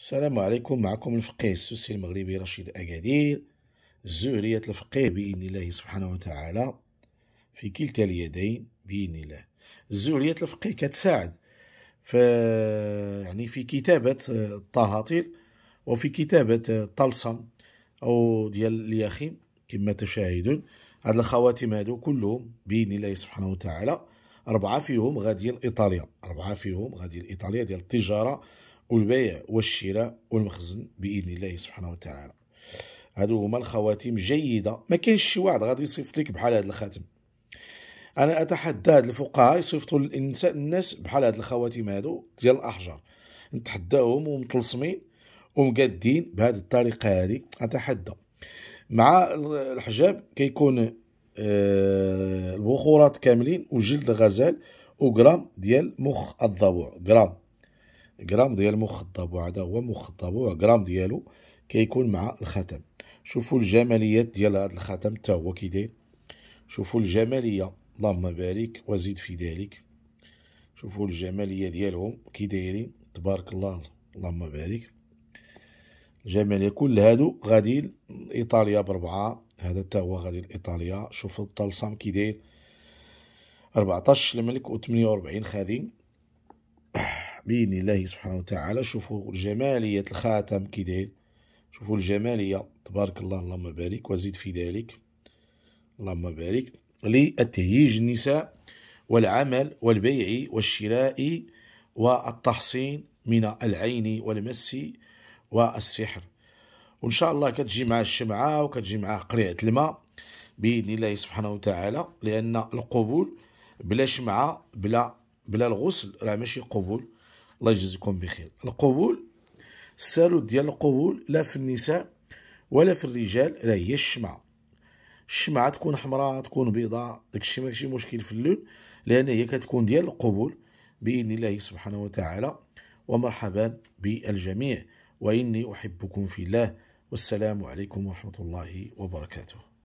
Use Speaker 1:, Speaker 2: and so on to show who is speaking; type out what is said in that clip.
Speaker 1: السلام عليكم معكم الفقيه السوسي المغربي رشيد أكادير زهرية الفقيه بإذن الله سبحانه وتعالى في كلتا اليدين بإذن الله زهرية الفقيه كتساعد في يعني في كتابة الطهاطير وفي كتابة الطلسم أو ديال الياخيم كما تشاهدون هاد الخواتم هادو كلهم بإذن الله سبحانه وتعالى أربعة فيهم غاديين إيطاليا أربعة فيهم غاديين إيطاليا ديال التجارة والبيع والشراء والمخزن باذن الله سبحانه وتعالى هادو هما الخواتيم جيده ما كاينش شي واحد غادي يصيفط لك بحال هذا الخاتم انا اتحدى هاد الفقهاء يصيفطوا الانسان الناس بحال هاد الخواتيم هادو ديال الاحجار نتحداهم ومطلسمين ومقادين بهذه الطريقه هذه اتحدى مع الحجاب كيكون آه، البخورات كاملين وجلد غزال وغرام ديال مخ الضبوع غرام غرام ديال مخطب وهذا هو مخطب وغرام غرام ديالو كيكون مع الخاتم شوفوا الجماليات ديال هذا الخاتم حتى هو كيداير شوفوا الجماليه اللهم بارك وزيد في ذلك شوفوا الجماليه ديالهم كي دايرين تبارك الله اللهم بارك الجماليه كل هادو غادي ايطاليا بربعه هذا حتى هو غادي ايطاليا شوفوا الطلسم كي داير 14 الملك و 48 خادم بإذن الله سبحانه وتعالى شوفوا جمالية الخاتم كي داير شوفوا الجمالية تبارك الله اللهم بارك وزيد في ذلك اللهم بارك لتهيج النساء والعمل والبيع والشراء والتحصين من العين والمس والسحر وإن شاء الله كتجي مع الشمعة وكتجي مع قريعة الماء بإذن الله سبحانه وتعالى لأن القبول بلا شمعة بلا بلا الغسل راه ماشي قبول الله يجزيكم بخير القبول السالو ديال القبول لا في النساء ولا في الرجال لا هي الشمعة الشمعة تكون حمراء تكون بيضاء داكشي ماشي مشكل في اللون لأن هي كتكون ديال القبول بإذن الله سبحانه وتعالى ومرحبا بالجميع وإني أحبكم في الله والسلام عليكم ورحمة الله وبركاته